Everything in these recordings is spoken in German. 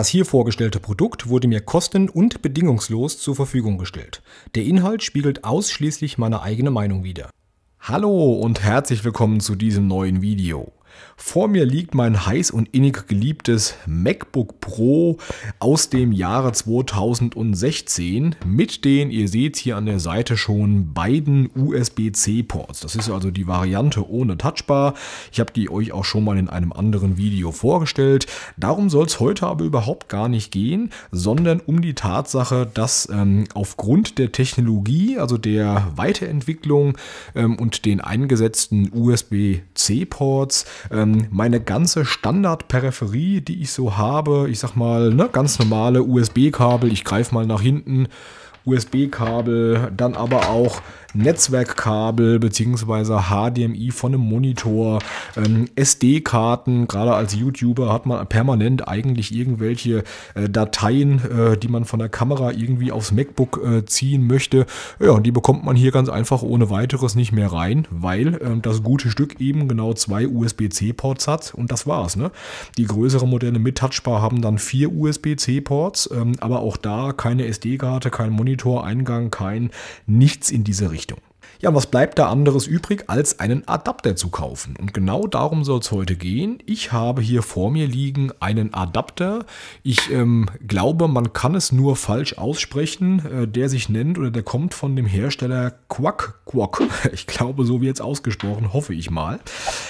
Das hier vorgestellte Produkt wurde mir kosten- und bedingungslos zur Verfügung gestellt. Der Inhalt spiegelt ausschließlich meine eigene Meinung wider. Hallo und herzlich willkommen zu diesem neuen Video. Vor mir liegt mein heiß und innig geliebtes MacBook Pro aus dem Jahre 2016 mit den, ihr seht hier an der Seite schon, beiden USB-C-Ports. Das ist also die Variante ohne Touchbar. Ich habe die euch auch schon mal in einem anderen Video vorgestellt. Darum soll es heute aber überhaupt gar nicht gehen, sondern um die Tatsache, dass ähm, aufgrund der Technologie, also der Weiterentwicklung ähm, und den eingesetzten USB-C-Ports, ähm, meine ganze Standardperipherie, die ich so habe, ich sag mal, ne, ganz normale USB-Kabel, ich greife mal nach hinten, USB-Kabel, dann aber auch Netzwerkkabel bzw. HDMI von einem Monitor, ähm, SD-Karten. Gerade als YouTuber hat man permanent eigentlich irgendwelche äh, Dateien, äh, die man von der Kamera irgendwie aufs MacBook äh, ziehen möchte. Ja, und die bekommt man hier ganz einfach ohne weiteres nicht mehr rein, weil ähm, das gute Stück eben genau zwei USB-C-Ports hat und das war's. Ne? Die größeren Modelle mit Touchbar haben dann vier USB-C-Ports, ähm, aber auch da keine SD-Karte, kein Monitoreingang, kein nichts in diese Richtung. Ja, was bleibt da anderes übrig, als einen Adapter zu kaufen? Und genau darum soll es heute gehen. Ich habe hier vor mir liegen einen Adapter. Ich ähm, glaube, man kann es nur falsch aussprechen. Äh, der sich nennt oder der kommt von dem Hersteller Quack Quack. Ich glaube, so wird es ausgesprochen, hoffe ich mal.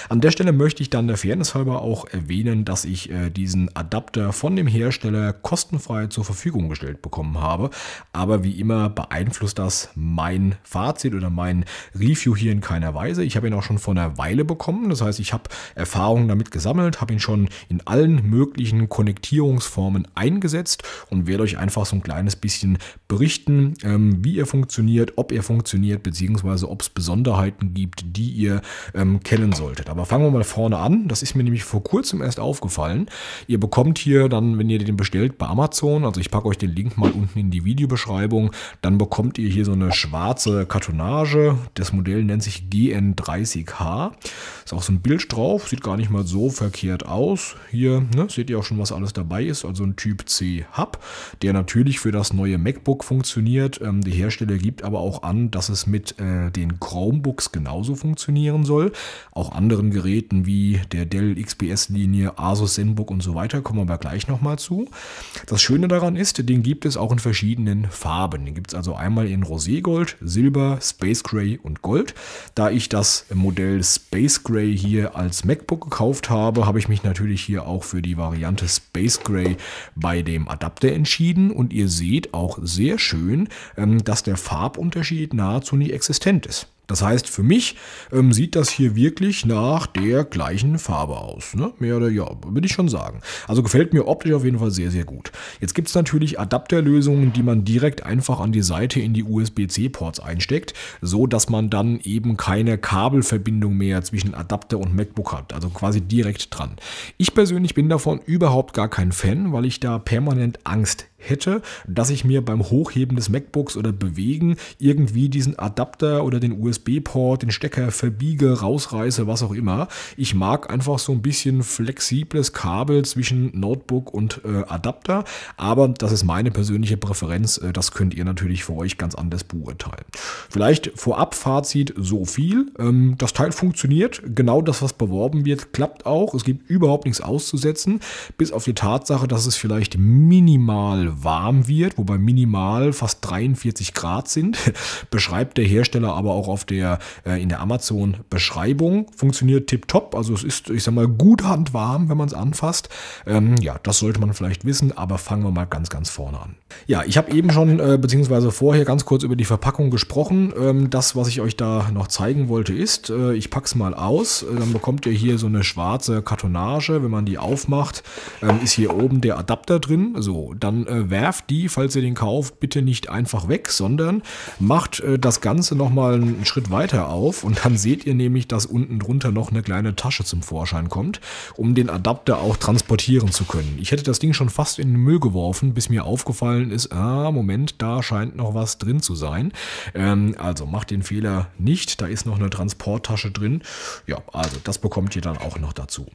An der Stelle möchte ich dann der Fairness halber auch erwähnen, dass ich äh, diesen Adapter von dem Hersteller kostenfrei zur Verfügung gestellt bekommen habe. Aber wie immer beeinflusst das mein Fazit oder mein Review hier in keiner Weise. Ich habe ihn auch schon vor einer Weile bekommen. Das heißt, ich habe Erfahrungen damit gesammelt, habe ihn schon in allen möglichen Konnektierungsformen eingesetzt und werde euch einfach so ein kleines bisschen berichten, ähm, wie er funktioniert, ob er funktioniert, beziehungsweise ob es Besonderheiten gibt, die ihr ähm, kennen solltet. Aber fangen wir mal vorne an. Das ist mir nämlich vor kurzem erst aufgefallen. Ihr bekommt hier dann, wenn ihr den bestellt, bei Amazon, also ich packe euch den Link mal unten in die Videobeschreibung, dann bekommt ihr hier so eine schwarze Kartonage das Modell nennt sich GN30H. Ist auch so ein Bild drauf, sieht gar nicht mal so verkehrt aus. Hier ne, seht ihr auch schon, was alles dabei ist. Also ein Typ C Hub, der natürlich für das neue MacBook funktioniert. Ähm, der Hersteller gibt aber auch an, dass es mit äh, den Chromebooks genauso funktionieren soll. Auch anderen Geräten wie der Dell XPS-Linie, Asus ZenBook und so weiter kommen wir aber gleich nochmal zu. Das Schöne daran ist, den gibt es auch in verschiedenen Farben. Den gibt es also einmal in Roségold, Silber, Spacecraft Grey und Gold. Da ich das Modell Space Gray hier als MacBook gekauft habe, habe ich mich natürlich hier auch für die Variante Space Gray bei dem Adapter entschieden und ihr seht auch sehr schön, ähm, dass der Farbunterschied nahezu nie existent ist. Das heißt, für mich ähm, sieht das hier wirklich nach der gleichen Farbe aus. Ne? Mehr oder ja, würde ich schon sagen. Also gefällt mir optisch auf jeden Fall sehr, sehr gut. Jetzt gibt es natürlich Adapterlösungen, die man direkt einfach an die Seite in die USB-C-Ports einsteckt, so dass man dann eben keine Kabelverbindung mehr zwischen Adapter und MacBook hat. Also quasi direkt dran. Ich persönlich bin davon überhaupt gar kein Fan, weil ich da permanent Angst hätte, dass ich mir beim Hochheben des MacBooks oder Bewegen irgendwie diesen Adapter oder den USB-Port, den Stecker verbiege, rausreiße, was auch immer. Ich mag einfach so ein bisschen flexibles Kabel zwischen Notebook und äh, Adapter, aber das ist meine persönliche Präferenz. Äh, das könnt ihr natürlich für euch ganz anders beurteilen. Vielleicht vorab Fazit so viel. Ähm, das Teil funktioniert, genau das, was beworben wird, klappt auch. Es gibt überhaupt nichts auszusetzen, bis auf die Tatsache, dass es vielleicht minimal warm wird, wobei minimal fast 43 Grad sind, beschreibt der Hersteller aber auch auf der, äh, in der Amazon-Beschreibung. Funktioniert tiptop. also es ist, ich sag mal, gut handwarm, wenn man es anfasst. Ähm, ja, das sollte man vielleicht wissen, aber fangen wir mal ganz, ganz vorne an. Ja, ich habe eben schon, äh, beziehungsweise vorher ganz kurz über die Verpackung gesprochen. Ähm, das, was ich euch da noch zeigen wollte, ist, äh, ich packe es mal aus, äh, dann bekommt ihr hier so eine schwarze Kartonage. Wenn man die aufmacht, ähm, ist hier oben der Adapter drin. So, dann äh, werft die, falls ihr den kauft, bitte nicht einfach weg, sondern macht äh, das Ganze nochmal einen Schritt weiter auf und dann seht ihr nämlich, dass unten drunter noch eine kleine Tasche zum Vorschein kommt, um den Adapter auch transportieren zu können. Ich hätte das Ding schon fast in den Müll geworfen, bis mir aufgefallen ist, ah, Moment, da scheint noch was drin zu sein. Ähm, also macht den Fehler nicht, da ist noch eine Transporttasche drin. Ja, also das bekommt ihr dann auch noch dazu.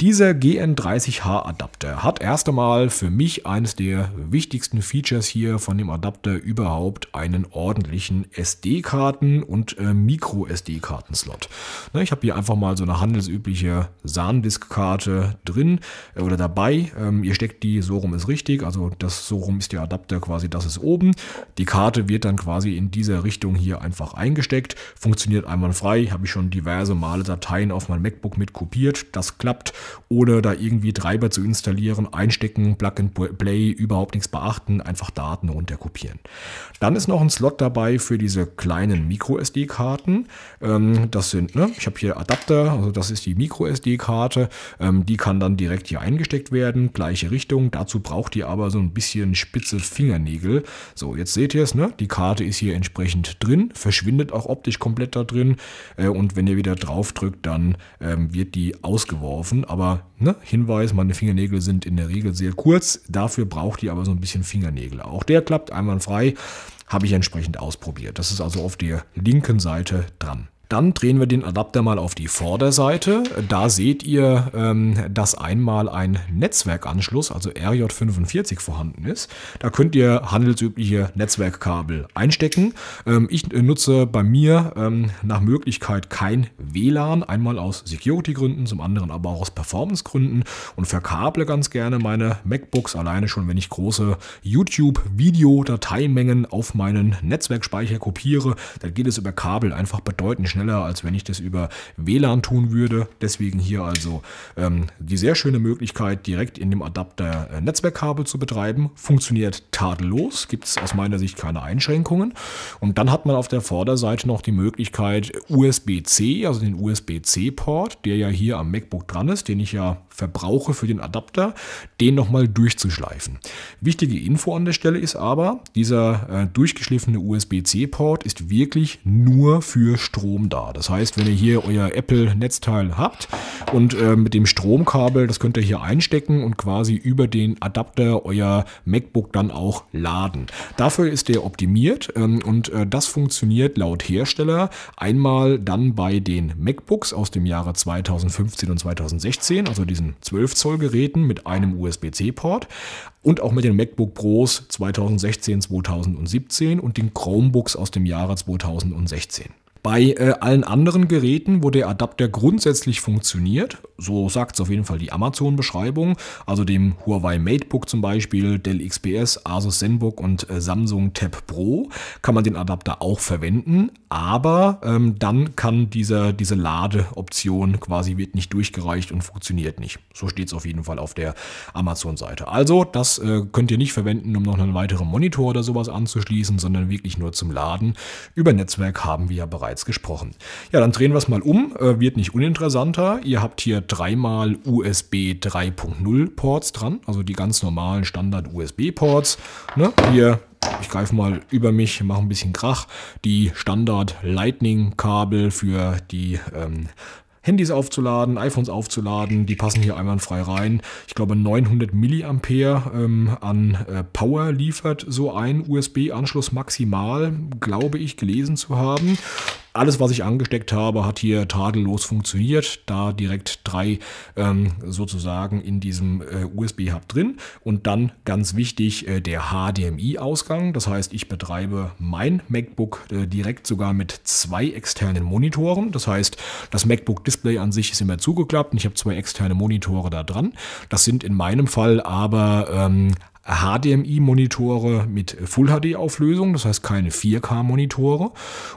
Dieser GN30H Adapter hat erst einmal für mich eines der wichtigsten Features hier von dem Adapter überhaupt einen ordentlichen SD-Karten- und äh, Micro-SD-Karten-Slot. Ne, ich habe hier einfach mal so eine handelsübliche SanDisk-Karte drin äh, oder dabei. Ähm, ihr steckt die, so rum ist richtig, also das so rum ist der Adapter quasi, das ist oben. Die Karte wird dann quasi in dieser Richtung hier einfach eingesteckt, funktioniert einwandfrei, habe ich schon diverse Male Dateien auf mein MacBook mit kopiert, das klappt, ohne da irgendwie Treiber zu installieren, einstecken, Plug and Play, überhaupt überhaupt nichts beachten, einfach Daten runterkopieren. Dann ist noch ein Slot dabei für diese kleinen Micro-SD-Karten. Ähm, das sind, ne, ich habe hier Adapter, also das ist die Micro-SD-Karte. Ähm, die kann dann direkt hier eingesteckt werden, gleiche Richtung. Dazu braucht ihr aber so ein bisschen spitze Fingernägel. So, jetzt seht ihr es, ne? die Karte ist hier entsprechend drin, verschwindet auch optisch komplett da drin. Äh, und wenn ihr wieder drauf drückt, dann ähm, wird die ausgeworfen. Aber ne, Hinweis, meine Fingernägel sind in der Regel sehr kurz. Dafür braucht ihr aber aber so ein bisschen Fingernägel. Auch der klappt einwandfrei, habe ich entsprechend ausprobiert. Das ist also auf der linken Seite dran. Dann drehen wir den Adapter mal auf die Vorderseite. Da seht ihr, ähm, dass einmal ein Netzwerkanschluss, also RJ45 vorhanden ist. Da könnt ihr handelsübliche Netzwerkkabel einstecken. Ähm, ich nutze bei mir ähm, nach Möglichkeit kein WLAN, einmal aus Security-Gründen, zum anderen aber auch aus Performance-Gründen und verkable ganz gerne meine MacBooks alleine schon, wenn ich große YouTube-Video-Dateimengen auf meinen Netzwerkspeicher kopiere, dann geht es über Kabel einfach bedeutend schneller schneller, als wenn ich das über WLAN tun würde. Deswegen hier also ähm, die sehr schöne Möglichkeit, direkt in dem Adapter äh, Netzwerkkabel zu betreiben. Funktioniert tadellos, gibt es aus meiner Sicht keine Einschränkungen. Und dann hat man auf der Vorderseite noch die Möglichkeit, USB-C, also den USB-C-Port, der ja hier am MacBook dran ist, den ich ja verbrauche für den Adapter, den nochmal durchzuschleifen. Wichtige Info an der Stelle ist aber, dieser äh, durchgeschliffene USB-C-Port ist wirklich nur für Strom da. Das heißt, wenn ihr hier euer Apple-Netzteil habt und äh, mit dem Stromkabel, das könnt ihr hier einstecken und quasi über den Adapter euer MacBook dann auch laden. Dafür ist der optimiert ähm, und äh, das funktioniert laut Hersteller einmal dann bei den MacBooks aus dem Jahre 2015 und 2016, also diesen 12 Zoll Geräten mit einem USB-C-Port und auch mit den MacBook Pros 2016, 2017 und den Chromebooks aus dem Jahre 2016. Bei äh, allen anderen Geräten, wo der Adapter grundsätzlich funktioniert, so sagt es auf jeden Fall die Amazon-Beschreibung, also dem Huawei MateBook zum Beispiel, Dell XPS, Asus ZenBook und äh, Samsung Tab Pro, kann man den Adapter auch verwenden, aber ähm, dann kann dieser, diese Ladeoption quasi wird nicht durchgereicht und funktioniert nicht. So steht es auf jeden Fall auf der Amazon-Seite. Also das äh, könnt ihr nicht verwenden, um noch einen weiteren Monitor oder sowas anzuschließen, sondern wirklich nur zum Laden. Über Netzwerk haben wir ja bereits gesprochen. Ja, dann drehen wir es mal um, äh, wird nicht uninteressanter. Ihr habt hier dreimal USB 3.0 Ports dran, also die ganz normalen Standard USB-Ports. Ne? Hier ich greife mal über mich, mache ein bisschen Krach. Die Standard Lightning-Kabel für die ähm, Handys aufzuladen, iPhones aufzuladen, die passen hier einwandfrei rein. Ich glaube 900 mA ähm, an äh, Power liefert so ein USB-Anschluss maximal, glaube ich gelesen zu haben alles, was ich angesteckt habe, hat hier tadellos funktioniert. Da direkt drei ähm, sozusagen in diesem äh, USB-Hub drin. Und dann ganz wichtig äh, der HDMI-Ausgang. Das heißt, ich betreibe mein MacBook äh, direkt sogar mit zwei externen Monitoren. Das heißt, das MacBook-Display an sich ist immer zugeklappt und ich habe zwei externe Monitore da dran. Das sind in meinem Fall aber ähm, HDMI-Monitore mit Full-HD-Auflösung, das heißt keine 4K-Monitore.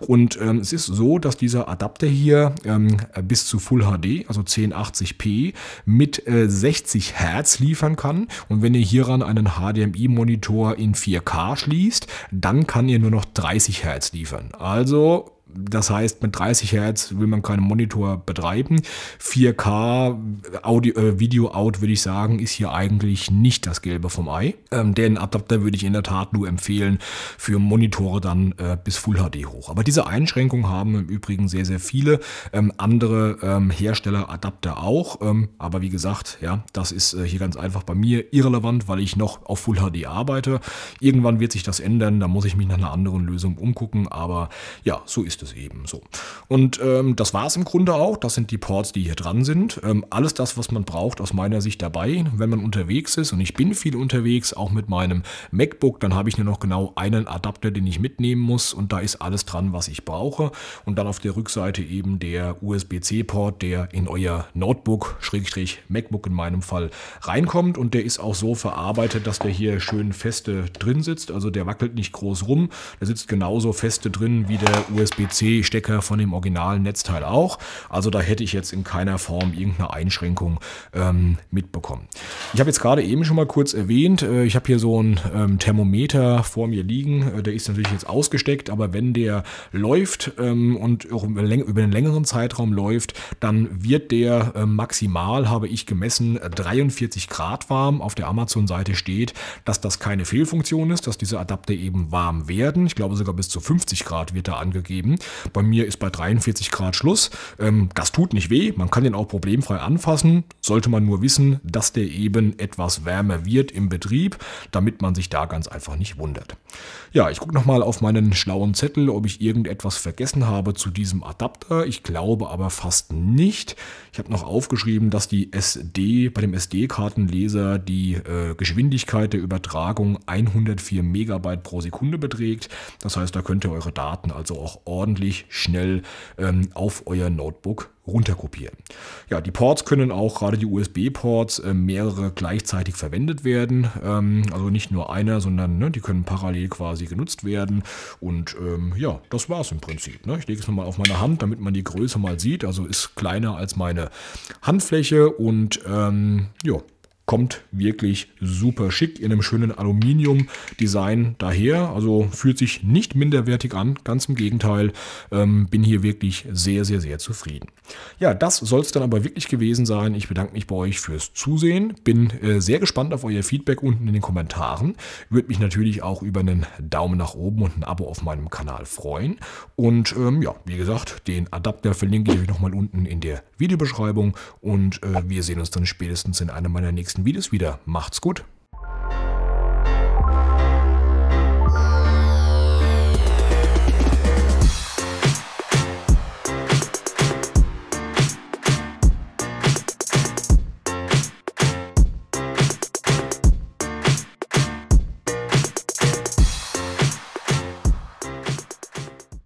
Und ähm, es ist so, dass dieser Adapter hier ähm, bis zu Full-HD, also 1080p, mit äh, 60 Hertz liefern kann. Und wenn ihr hieran einen HDMI-Monitor in 4K schließt, dann kann ihr nur noch 30 Hertz liefern. Also das heißt, mit 30 Hertz will man keinen Monitor betreiben. 4K Audio, äh, Video Out, würde ich sagen, ist hier eigentlich nicht das Gelbe vom Ei. Ähm, den Adapter würde ich in der Tat nur empfehlen für Monitore dann äh, bis Full HD hoch. Aber diese Einschränkung haben im Übrigen sehr, sehr viele ähm, andere ähm, Hersteller Adapter auch. Ähm, aber wie gesagt, ja, das ist äh, hier ganz einfach bei mir irrelevant, weil ich noch auf Full HD arbeite. Irgendwann wird sich das ändern, da muss ich mich nach einer anderen Lösung umgucken. Aber ja, so ist es es eben so. Und ähm, das war es im Grunde auch. Das sind die Ports, die hier dran sind. Ähm, alles das, was man braucht, aus meiner Sicht dabei. Wenn man unterwegs ist, und ich bin viel unterwegs, auch mit meinem MacBook, dann habe ich nur noch genau einen Adapter, den ich mitnehmen muss. Und da ist alles dran, was ich brauche. Und dann auf der Rückseite eben der USB-C-Port, der in euer Notebook, Schrägstrich MacBook in meinem Fall, reinkommt. Und der ist auch so verarbeitet, dass der hier schön feste drin sitzt. Also der wackelt nicht groß rum. Der sitzt genauso feste drin wie der USB-C. USB-C-Stecker von dem originalen Netzteil auch. Also da hätte ich jetzt in keiner Form irgendeine Einschränkung ähm, mitbekommen. Ich habe jetzt gerade eben schon mal kurz erwähnt, äh, ich habe hier so ein ähm, Thermometer vor mir liegen. Äh, der ist natürlich jetzt ausgesteckt, aber wenn der läuft ähm, und über, einen längeren Zeitraum läuft, dann wird der äh, maximal, habe ich gemessen, 43 Grad warm. Auf der Amazon-Seite steht, dass das keine Fehlfunktion ist, dass diese Adapter eben warm werden. Ich glaube sogar bis zu 50 Grad wird da angegeben. Bei mir ist bei 43 Grad Schluss. Ähm, das tut nicht weh, man kann den auch problemfrei anfassen. Sollte man nur wissen, dass der eben etwas wärmer wird im Betrieb, damit man sich da ganz einfach nicht wundert. Ja, ich gucke nochmal auf meinen schlauen Zettel, ob ich irgendetwas vergessen habe zu diesem Adapter. Ich glaube aber fast nicht. Ich habe noch aufgeschrieben, dass die SD bei dem SD-Kartenleser die äh, Geschwindigkeit der Übertragung 104 Megabyte pro Sekunde beträgt. Das heißt, da könnt ihr eure Daten also auch ordentlich ordentlich schnell ähm, auf euer Notebook runterkopieren. Ja, die Ports können auch, gerade die USB-Ports, äh, mehrere gleichzeitig verwendet werden. Ähm, also nicht nur einer, sondern ne, die können parallel quasi genutzt werden. Und ähm, ja, das war es im Prinzip. Ne? Ich lege es nochmal auf meine Hand, damit man die Größe mal sieht. Also ist kleiner als meine Handfläche und ähm, ja, kommt wirklich super schick in einem schönen Aluminium-Design daher. Also fühlt sich nicht minderwertig an, ganz im Gegenteil. Ähm, bin hier wirklich sehr, sehr, sehr zufrieden. Ja, das soll es dann aber wirklich gewesen sein. Ich bedanke mich bei euch fürs Zusehen. Bin äh, sehr gespannt auf euer Feedback unten in den Kommentaren. Würde mich natürlich auch über einen Daumen nach oben und ein Abo auf meinem Kanal freuen. Und ähm, ja, wie gesagt, den Adapter verlinke ich euch nochmal unten in der Videobeschreibung und äh, wir sehen uns dann spätestens in einer meiner nächsten nächsten Videos wieder. Macht's gut!